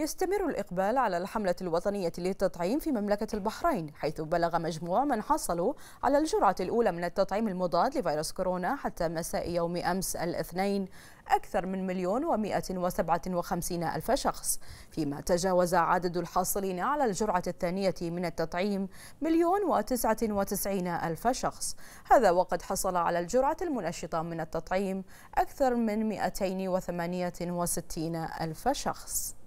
يستمر الإقبال على الحملة الوطنية للتطعيم في مملكة البحرين حيث بلغ مجموع من حصلوا على الجرعة الأولى من التطعيم المضاد لفيروس كورونا حتى مساء يوم أمس الاثنين أكثر من مليون ومائة وسبعة وخمسين ألف شخص فيما تجاوز عدد الحاصلين على الجرعة الثانية من التطعيم مليون وتسعة وتسعين ألف شخص هذا وقد حصل على الجرعة المنشطة من التطعيم أكثر من وستين ألف شخص